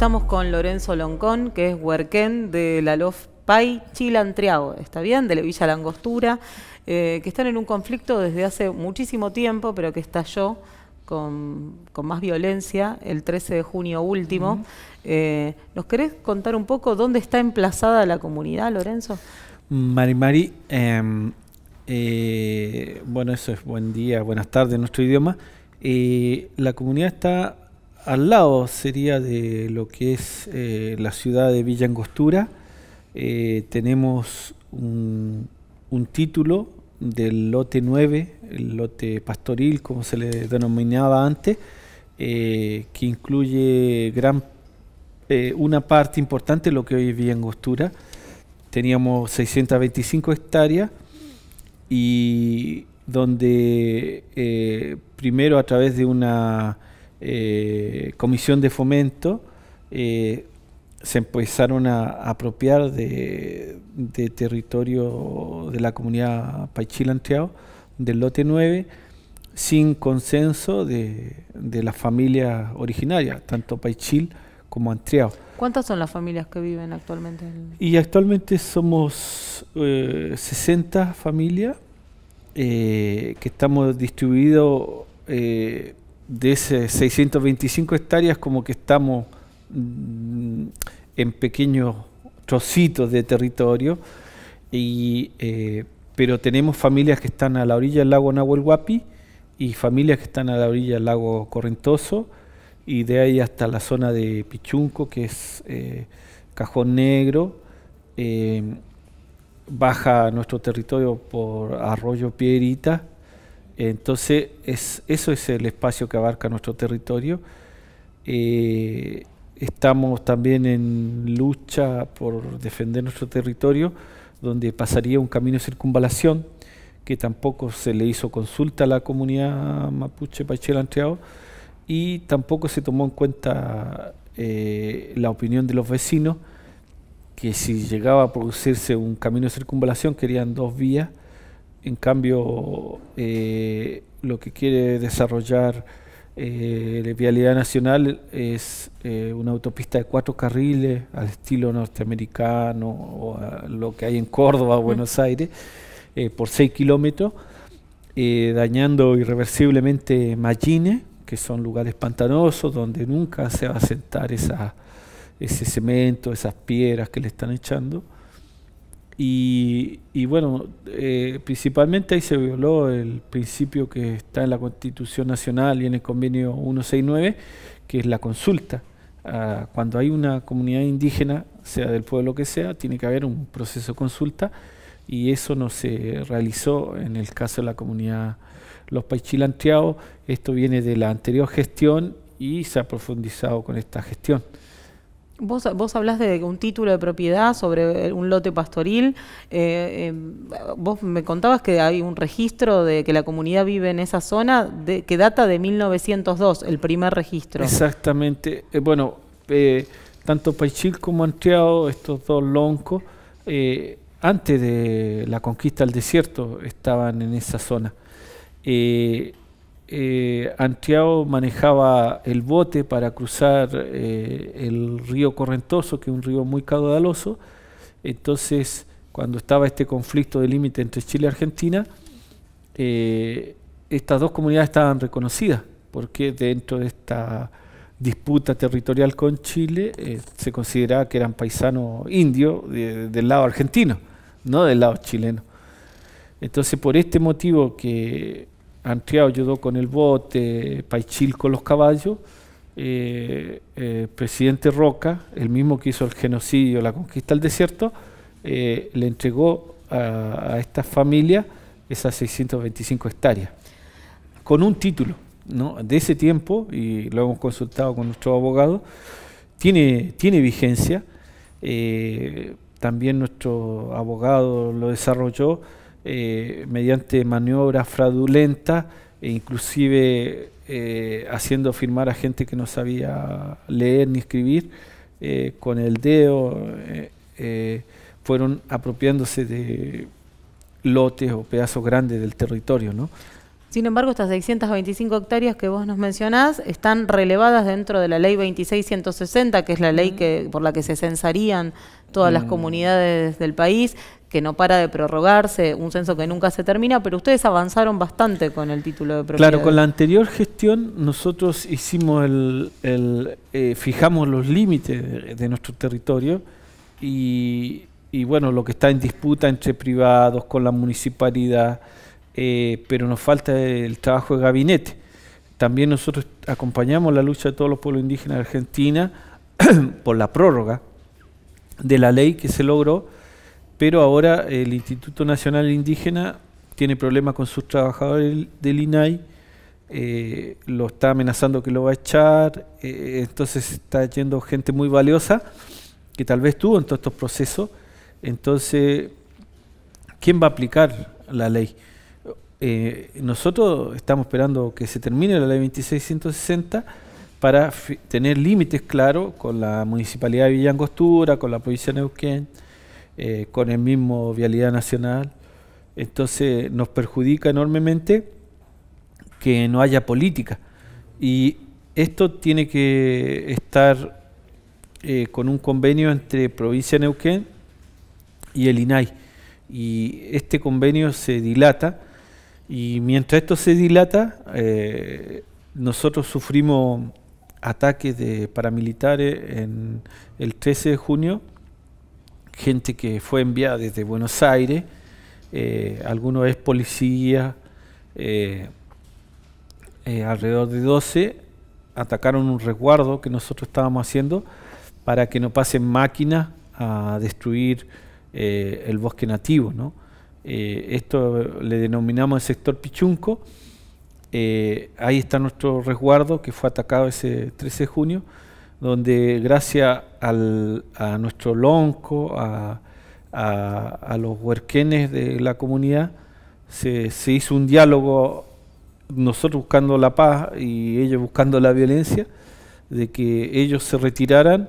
Estamos con Lorenzo Loncón, que es huerquén de la LOF Pai Chilantriago, ¿está bien? De la Villa Langostura, eh, que están en un conflicto desde hace muchísimo tiempo, pero que estalló con, más violencia el 13 de junio último. Eh, ¿Nos querés contar un poco dónde está emplazada la comunidad, Lorenzo? Mari Mari, em, eh, bueno, eso es buen día, buenas tardes en nuestro idioma. la comunidad está al lado sería de lo que es eh, la ciudad de Villa Angostura. Eh, tenemos un, título del lote 9, el lote pastoril, como se le denominaba antes, eh, que incluye gran, una parte importante de lo que hoy es Villa Angostura. Teníamos 625 hectáreas y donde primero a través de una eh, comisión de Fomento eh, se empezaron a, apropiar de, territorio de la comunidad Pachil-Antriao del lote 9, sin consenso de, las familias originarias, tanto Paichil como Antriao. ¿Cuántas son las familias que viven actualmente? Y actualmente somos 60 eh, familias que estamos distribuidos de esas 625 hectáreas como que estamos mm, en pequeños trocitos de territorio, eh, pero tenemos familias que están a la orilla del lago Nahuel Huapi y familias que están a la orilla del lago Correntoso y de ahí hasta la zona de Pichunco, que es eh, Cajón Negro, eh, baja nuestro territorio por Arroyo Piedrita entonces, eso es el espacio que abarca nuestro territorio. Eh, estamos también en lucha por defender nuestro territorio, donde pasaría un camino de circunvalación, que tampoco se le hizo consulta a la comunidad mapuche Pachel y tampoco se tomó en cuenta eh, la opinión de los vecinos, que si llegaba a producirse un camino de circunvalación, querían dos vías, en cambio, eh, lo que quiere desarrollar eh, la Vialidad Nacional es eh, una autopista de cuatro carriles al estilo norteamericano o lo que hay en Córdoba, o Buenos Aires, por seis kilómetros, dañando irreversiblemente Mallines, que son lugares pantanosos donde nunca se va a sentar esa, ese cemento, esas piedras que le están echando. Y, bueno, eh, principalmente ahí se violó el principio que está en la Constitución Nacional y en el convenio 169, que es la consulta. Ah, cuando hay una comunidad indígena, sea del pueblo que sea, tiene que haber un proceso de consulta y eso no se realizó en el caso de la comunidad Los Paichilanteados. Esto viene de la anterior gestión y se ha profundizado con esta gestión. Vos, vos hablas de un título de propiedad sobre un lote pastoril. Eh, em, vos me contabas que hay un registro de que la comunidad vive en esa zona de, que data de 1902, el primer registro. Exactamente. Eh, bueno, eh, tanto Paichil como Anteado, estos dos loncos, antes de la conquista del desierto estaban en esa zona eh, Antiao manejaba el bote para cruzar eh, el río Correntoso, que es un río muy caudaloso. Entonces, cuando estaba este conflicto de límite entre Chile y Argentina, eh, estas dos comunidades estaban reconocidas, porque dentro de esta disputa territorial con Chile eh, se consideraba que eran paisanos indios del lado argentino, no del lado chileno. Entonces, por este motivo que Antriao ayudó con el bote, Paichil con los caballos, eh, eh, presidente Roca, el mismo que hizo el genocidio, la conquista del desierto, eh, le entregó a, a estas esas 625 hectáreas, con un título ¿no? de ese tiempo, y lo hemos consultado con nuestro abogado, tiene, tiene vigencia, también nuestro abogado lo desarrolló, eh, mediante maniobras fraudulentas e inclusive eh, haciendo firmar a gente que no sabía leer ni escribir eh, con el dedo, fueron apropiándose de lotes o pedazos grandes del territorio, ¿no? Sin embargo, estas 625 hectáreas que vos nos mencionás están relevadas dentro de la ley 26160, que es la ley mm. que, por la que se censarían todas las mm. comunidades del país que no para de prorrogarse, un censo que nunca se termina, pero ustedes avanzaron bastante con el título de propiedad. Claro, con la anterior gestión nosotros hicimos el, eh, fijamos los límites de, nuestro territorio y, bueno, lo que está en disputa entre privados, con la municipalidad, eh, pero nos falta el trabajo de gabinete. También nosotros acompañamos la lucha de todos los pueblos indígenas de Argentina por la prórroga de la ley que se logró pero ahora el Instituto Nacional Indígena tiene problemas con sus trabajadores del INAI, eh, lo está amenazando que lo va a echar, eh, entonces está yendo gente muy valiosa que tal vez tuvo en todos estos procesos, entonces, ¿quién va a aplicar la ley? Eh, nosotros estamos esperando que se termine la ley 2660 para tener límites claros con la Municipalidad de Villangostura, con la provincia de Neuquén, eh, con el mismo Vialidad Nacional. Entonces nos perjudica enormemente que no haya política. Y esto tiene que estar eh, con un convenio entre Provincia Neuquén y el INAI. Y este convenio se dilata y mientras esto se dilata, eh, nosotros sufrimos ataques de paramilitares en el 13 de junio gente que fue enviada desde Buenos Aires, eh, algunos es policía, eh, eh, alrededor de 12, atacaron un resguardo que nosotros estábamos haciendo para que no pasen máquinas a destruir el bosque nativo. esto le denominamos el sector Pichunco. ahí está nuestro resguardo que fue atacado ese 13 de junio donde gracias a nuestro lonco, a, a, los huerquenes de la comunidad, se, hizo un diálogo, nosotros buscando la paz y ellos buscando la violencia, de que ellos se retiraran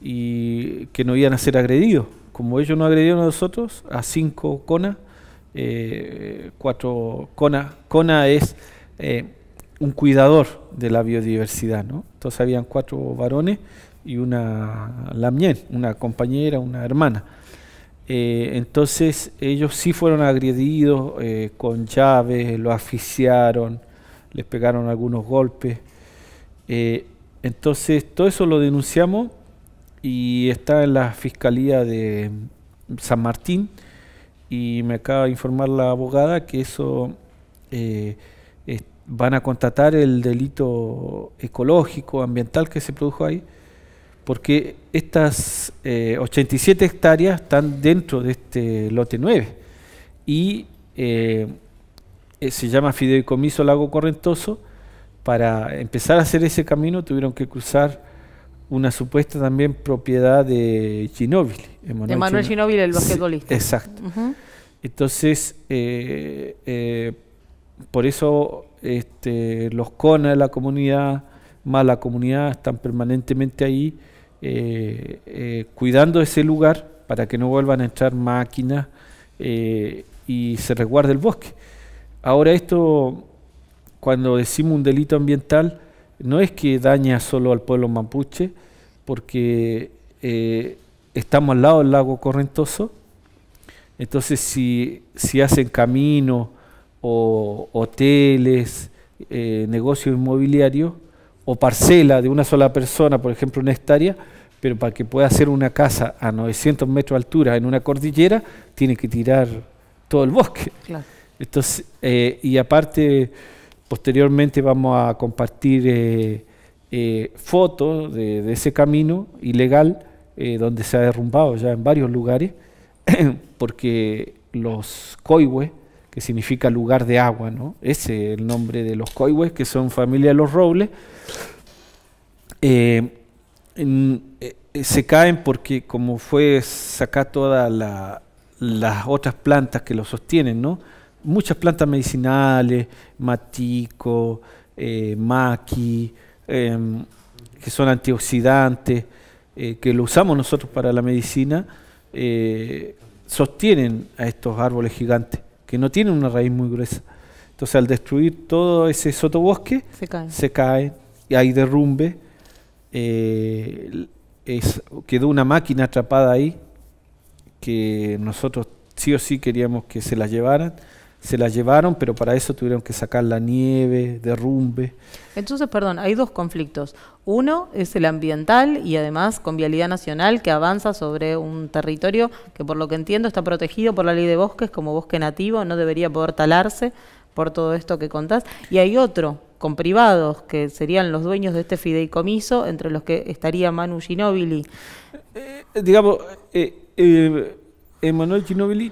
y que no iban a ser agredidos. Como ellos no agredieron a nosotros, a cinco conas, eh, cuatro CONA. CONA es eh, un cuidador de la biodiversidad, ¿no? Entonces habían cuatro varones y una lamien, una compañera, una hermana. Eh, entonces ellos sí fueron agredidos eh, con llaves, lo asfixiaron, les pegaron algunos golpes. Eh, entonces todo eso lo denunciamos y está en la Fiscalía de San Martín y me acaba de informar la abogada que eso van a constatar el delito ecológico, ambiental que se produjo ahí, porque estas 87 eh, hectáreas están dentro de este lote 9 y eh, eh, se llama Fideicomiso Lago Correntoso. Para empezar a hacer ese camino tuvieron que cruzar una supuesta también propiedad de Ginóbili. De Manuel Ginóbili, el basquetbolista. exacto. Entonces, por eso este, los conas de la comunidad, más la comunidad, están permanentemente ahí eh, eh, cuidando ese lugar para que no vuelvan a entrar máquinas eh, y se resguarde el bosque. Ahora esto, cuando decimos un delito ambiental, no es que daña solo al pueblo mapuche, porque estamos al lado del lago Correntoso, entonces si, si hacen camino o hoteles, eh, negocios inmobiliarios, o parcela de una sola persona, por ejemplo, una hectárea, pero para que pueda hacer una casa a 900 metros de altura en una cordillera, tiene que tirar todo el bosque. Eh, y aparte, posteriormente vamos a compartir eh, fotos de, ese camino ilegal donde se ha derrumbado ya en varios lugares, porque los coihues que significa lugar de agua, ¿no? Ese es el nombre de los coihues, que son familia de los robles. Eh, eh, se caen porque como fue sacar todas las otras plantas que lo sostienen, ¿no? Muchas plantas medicinales, matico, eh, maqui, em, que son antioxidantes, que lo usamos nosotros para la medicina, sostienen a estos árboles gigantes que no tiene una raíz muy gruesa. Entonces al destruir todo ese sotobosque, se cae, y hay derrumbe. Eh, quedó una máquina atrapada ahí que nosotros sí o sí queríamos que se la llevaran se la llevaron, pero para eso tuvieron que sacar la nieve, derrumbe. Entonces, perdón, hay dos conflictos. Uno es el ambiental y además con vialidad nacional que avanza sobre un territorio que por lo que entiendo está protegido por la ley de bosques como bosque nativo, no debería poder talarse por todo esto que contás. Y hay otro con privados que serían los dueños de este fideicomiso, entre los que estaría Manu ginobili eh, eh, digamos, eh, eh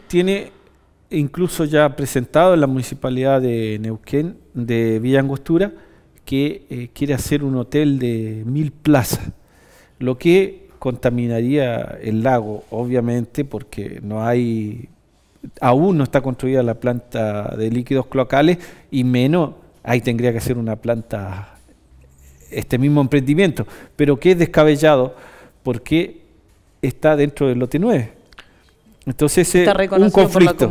tiene incluso ya presentado en la municipalidad de Neuquén, de Villa Angostura, que eh, quiere hacer un hotel de mil plazas, lo que contaminaría el lago, obviamente, porque no hay, aún no está construida la planta de líquidos cloacales y menos, ahí tendría que ser una planta, este mismo emprendimiento, pero que es descabellado porque está dentro del lote 9 entonces ese un conflicto.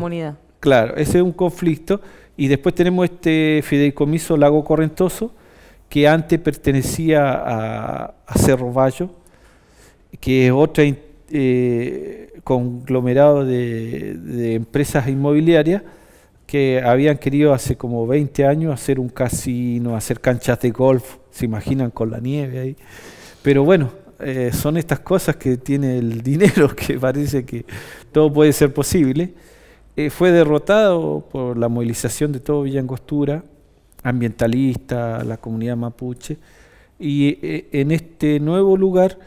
Claro, ese es un conflicto. Y después tenemos este fideicomiso Lago Correntoso, que antes pertenecía a, Cerro Bayo, que es otro eh, conglomerado de, de, empresas inmobiliarias que habían querido hace como 20 años hacer un casino, hacer canchas de golf, se imaginan con la nieve ahí. Pero bueno, eh, son estas cosas que tiene el dinero, que parece que todo puede ser posible. Eh, fue derrotado por la movilización de todo Villangostura, ambientalista, la comunidad mapuche, y eh, en este nuevo lugar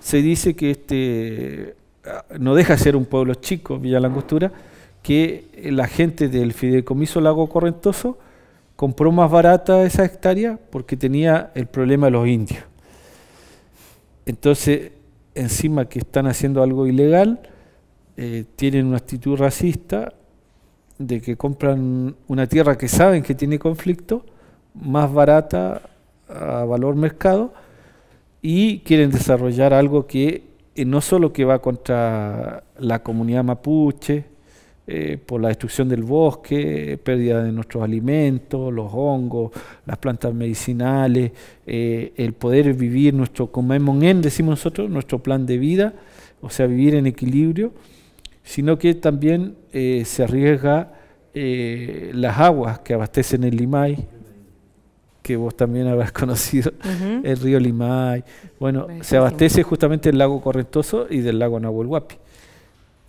se dice que este ah, no deja de ser un pueblo chico, Villa que la gente del fideicomiso Lago Correntoso compró más barata esa hectárea porque tenía el problema de los indios. Entonces, encima que están haciendo algo ilegal, eh, tienen una actitud racista de que compran una tierra que saben que tiene conflicto, más barata a valor mercado, y quieren desarrollar algo que eh, no solo que va contra la comunidad mapuche, eh, por la destrucción del bosque, pérdida de nuestros alimentos, los hongos, las plantas medicinales, eh, el poder vivir nuestro en decimos nosotros, nuestro plan de vida, o sea, vivir en equilibrio, sino que también eh, se arriesga las aguas que abastecen el Limay, que vos también habrás conocido, el río Limay. Bueno, se abastece justamente el lago Correntoso y del lago Nahuelhuapi.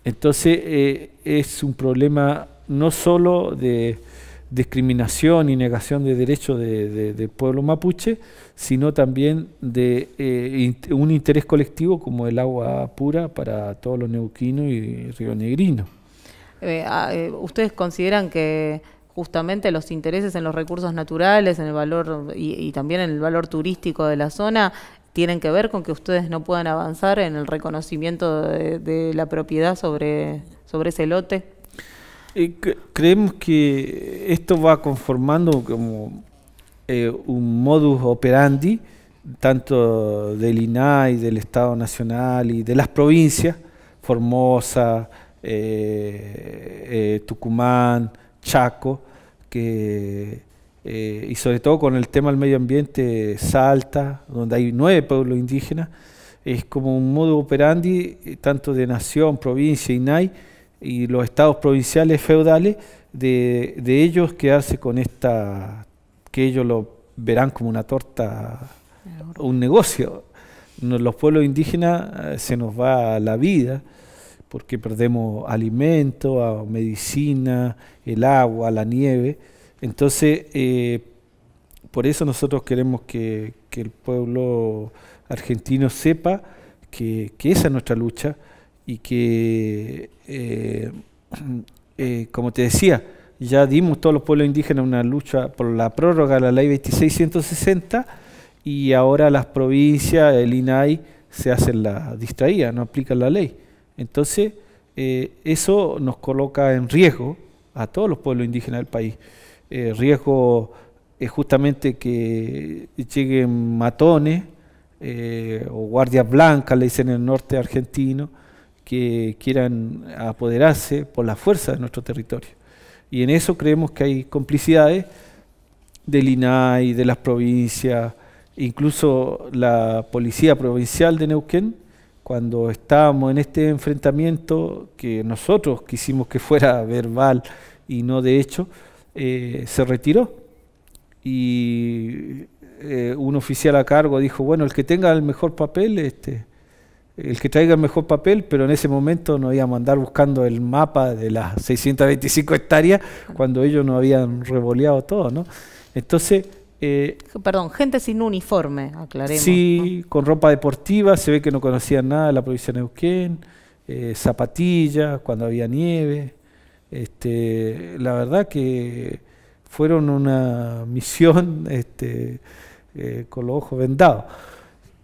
Entonces eh, es un problema no solo de discriminación y negación de derechos del de, pueblo mapuche, sino también de eh, un interés colectivo como el agua pura para todos los neuquinos y rionegrinos. Eh, ah, eh, ¿Ustedes consideran que justamente los intereses en los recursos naturales, en el valor y, y, también en el valor turístico de la zona, tienen que ver con que ustedes no puedan avanzar en el reconocimiento de, la propiedad sobre, sobre ese lote? Eh, creemos que esto va conformando como eh, un modus operandi tanto del INAI, del Estado Nacional y de las provincias, Formosa, eh, Tucumán, Chaco, que eh, y sobre todo con el tema del medio ambiente, Salta, donde hay nueve pueblos indígenas, es como un modo operandi eh, tanto de nación, provincia, INAI y los estados provinciales feudales, de, de ellos quedarse con esta, que ellos lo verán como una torta, un negocio. Los pueblos indígenas eh, se nos va la vida porque perdemos alimento, medicina, el agua, la nieve. Entonces, eh, por eso nosotros queremos que, el pueblo argentino sepa que, esa es nuestra lucha y que, eh, eh, como te decía, ya dimos todos los pueblos indígenas una lucha por la prórroga de la ley 2660 y ahora las provincias, el INAI, se hacen la distraída, no aplican la ley. Entonces, eso nos coloca en riesgo a todos los pueblos indígenas del país. El eh, riesgo es justamente que lleguen matones eh, o guardias blancas, le dicen en el norte argentino, que quieran apoderarse por la fuerza de nuestro territorio. Y en eso creemos que hay complicidades del INAI, de las provincias, incluso la Policía Provincial de Neuquén, cuando estábamos en este enfrentamiento que nosotros quisimos que fuera verbal y no de hecho, eh, se retiró. Y eh, un oficial a cargo dijo, bueno, el que tenga el mejor papel, este, el que traiga el mejor papel, pero en ese momento no íbamos a andar buscando el mapa de las 625 hectáreas cuando ellos no habían revoleado todo, ¿no? Entonces... Eh, Perdón, gente sin uniforme, aclaremos. Sí, con ropa deportiva, se ve que no conocían nada de la provincia de Neuquén, zapatillas cuando había nieve, este, la verdad que fueron una misión este, eh, con los ojos vendados.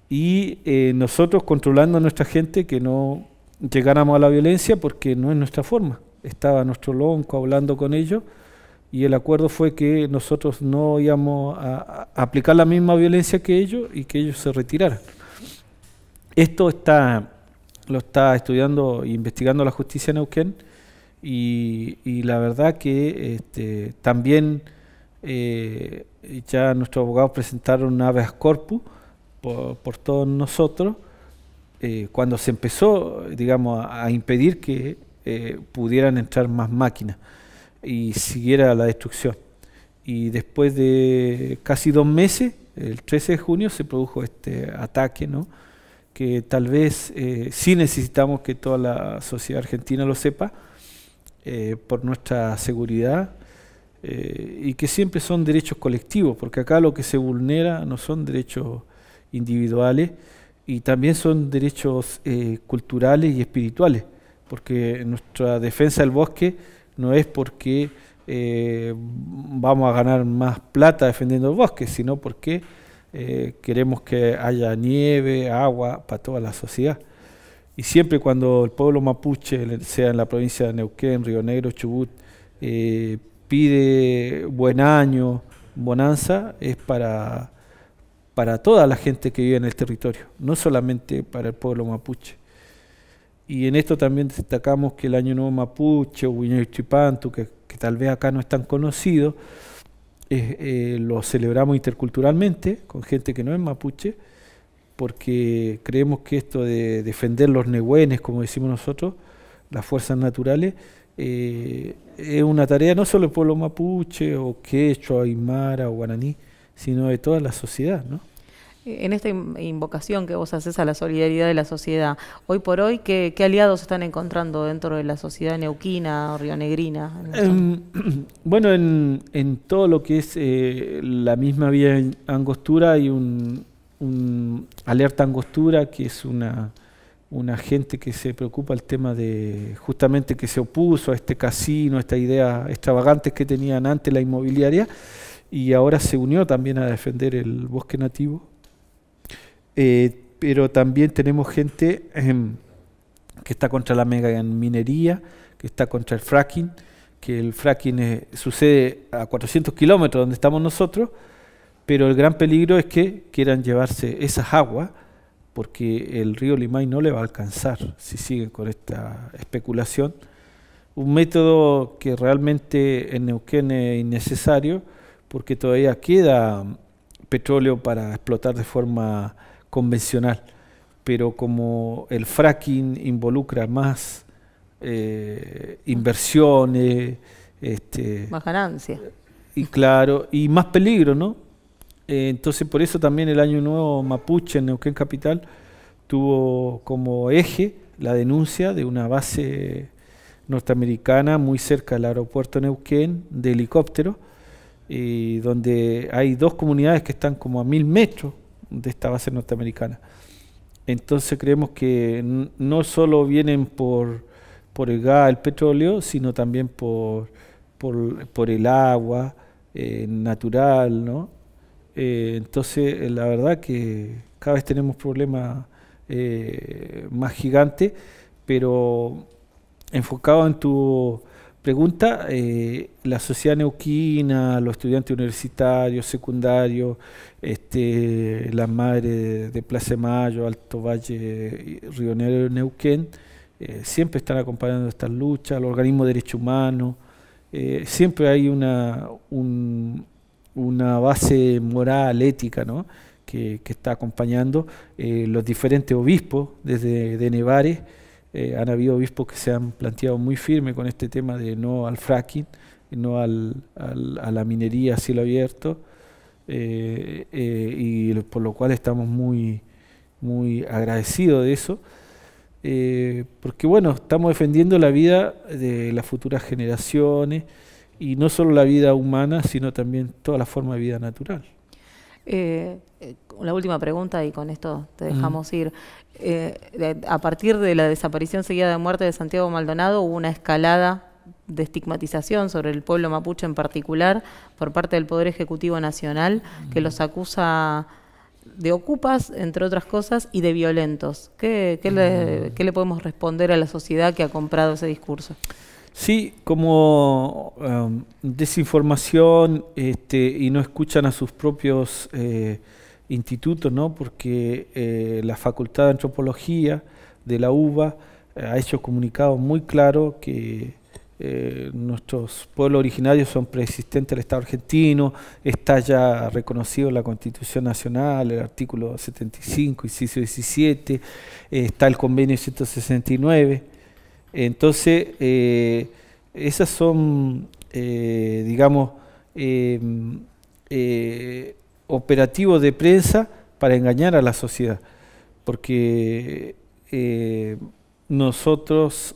Y eh, nosotros controlando a nuestra gente que no llegáramos a la violencia porque no es nuestra forma. Estaba nuestro lonco hablando con ellos y el acuerdo fue que nosotros no íbamos a, aplicar la misma violencia que ellos y que ellos se retiraran. Esto está, lo está estudiando e investigando la justicia en Neuquén y, la verdad que este, también eh, ya nuestros abogados presentaron un habeas corpus por, todos nosotros. Eh, cuando se empezó, digamos, a, impedir que eh, pudieran entrar más máquinas y siguiera la destrucción. Y después de casi dos meses, el 13 de junio, se produjo este ataque, que tal vez eh, sí necesitamos que toda la sociedad argentina lo sepa, eh, por nuestra seguridad eh, y que siempre son derechos colectivos, porque acá lo que se vulnera no son derechos individuales y también son derechos eh, culturales y espirituales, porque nuestra defensa del bosque no es porque vamos a ganar más plata defendiendo el bosque, sino porque queremos que haya nieve, agua para toda la sociedad. Y siempre cuando el pueblo mapuche, sea en la provincia de Neuquén, Río Negro, Chubut, eh, pide buen año, bonanza, es para, para toda la gente que vive en el territorio, no solamente para el pueblo mapuche. Y en esto también destacamos que el Año Nuevo Mapuche, o Chipantu, que, que tal vez acá no es tan conocido, eh, lo celebramos interculturalmente con gente que no es mapuche porque creemos que esto de defender los nehuenes, como decimos nosotros, las fuerzas naturales, eh, es una tarea no solo del pueblo mapuche o quechua, aymara o guaraní, sino de toda la sociedad, ¿no? Eh, en esta invocación que vos haces a la solidaridad de la sociedad, hoy por hoy, ¿qué, qué aliados están encontrando dentro de la sociedad neuquina o rionegrina? Em, bueno, en, en, todo lo que es eh, la misma vía Angostura hay un, un alerta angostura, que es una, gente que se preocupa el tema de justamente que se opuso a este casino, a esta idea extravagante que tenían antes la inmobiliaria, y ahora se unió también a defender el bosque nativo. Eh, pero también tenemos gente em, que está contra la mega minería, que está contra el fracking, que el fracking eh, sucede a 400 kilómetros donde estamos nosotros, pero el gran peligro es que quieran llevarse esas aguas porque el río Limay no le va a alcanzar si siguen con esta especulación. Un método que realmente en Neuquén es innecesario porque todavía queda petróleo para explotar de forma convencional, pero como el fracking involucra más eh, inversiones, este, más ganancias. Y claro, y más peligro, ¿no? Eh, entonces por eso también el Año Nuevo Mapuche en Neuquén Capital tuvo como eje la denuncia de una base norteamericana muy cerca del aeropuerto Neuquén de helicóptero donde hay dos comunidades que están como a mil metros de esta base norteamericana. Entonces creemos que no solo vienen por, el gas, el petróleo, sino también por, el agua eh, natural, ¿no? Eh, entonces, eh, la verdad que cada vez tenemos problemas eh, más gigantes, pero enfocado en tu pregunta, la sociedad neuquina, los estudiantes universitarios, secundarios, este, las madres de Place Mayo, Alto Valle, Río Negro, Neuquén, siempre están acompañando estas luchas, los organismos de derechos humanos, siempre hay una, un, una base moral, ética, que, está acompañando eh, los diferentes obispos desde de Nevares. Eh, han habido obispos que se han planteado muy firme con este tema de no al fracking, no al, a la minería a cielo abierto, eh, y por lo cual estamos muy, muy agradecidos de eso. porque bueno, estamos defendiendo la vida de las futuras generaciones, y no solo la vida humana, sino también toda la forma de vida natural. Eh, eh la última pregunta y con esto te dejamos ir. Eh, a partir de la desaparición seguida de muerte de Santiago Maldonado hubo una escalada de estigmatización sobre el pueblo mapuche en particular por parte del Poder Ejecutivo Nacional que los acusa de ocupas, entre otras cosas, y de violentos. ¿Qué, ¿Qué le podemos responder a la sociedad que ha comprado ese discurso? Sí, como um, desinformación este, y no escuchan a sus propios eh, institutos, ¿no? porque eh, la Facultad de Antropología de la UBA eh, ha hecho comunicado muy claro que nuestros pueblos originarios son preexistentes al Estado argentino, está ya reconocido la Constitución Nacional, el artículo 75, inciso 17, está el convenio 169 entonces, eh, esas son, eh, digamos, eh, operativos de prensa para engañar a la sociedad, porque nosotros,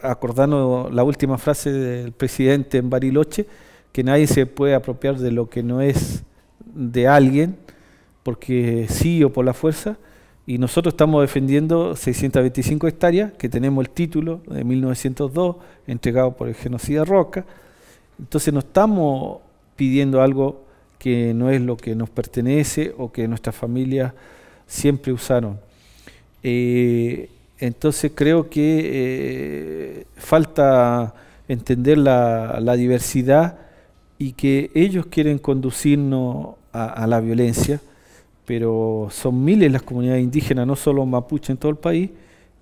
acordando la última frase del presidente en Bariloche, que nadie se puede apropiar de lo que no es de alguien, porque sí o por la fuerza, y nosotros estamos defendiendo 625 hectáreas, que tenemos el título de 1902, entregado por el genocida Roca. Entonces no estamos pidiendo algo que no es lo que nos pertenece o que nuestras familias siempre usaron. Eh, entonces creo que eh, falta entender la, diversidad y que ellos quieren conducirnos a la violencia pero son miles las comunidades indígenas, no solo mapuche en todo el país,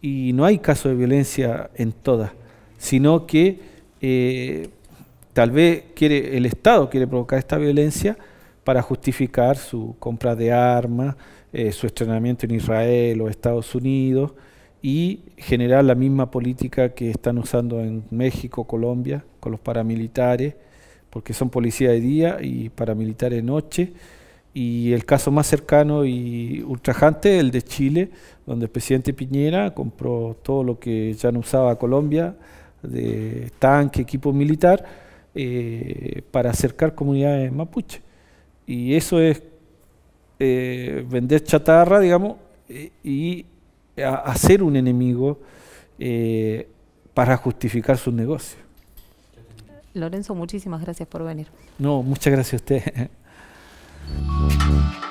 y no hay caso de violencia en todas, sino que eh, tal vez el Estado quiere provocar esta violencia para justificar su compra de armas, eh, su estrenamiento en Israel o Estados Unidos y generar la misma política que están usando en México, Colombia, con los paramilitares, porque son policías de día y paramilitares de noche. Y el caso más cercano y ultrajante, el de Chile, donde el presidente Piñera compró todo lo que ya no usaba Colombia, de tanque, equipo militar, eh, para acercar comunidades mapuche. Y eso es eh, vender chatarra, digamos, y hacer un enemigo eh, para justificar sus negocios. Lorenzo, muchísimas gracias por venir. No, muchas gracias a usted. Thank you.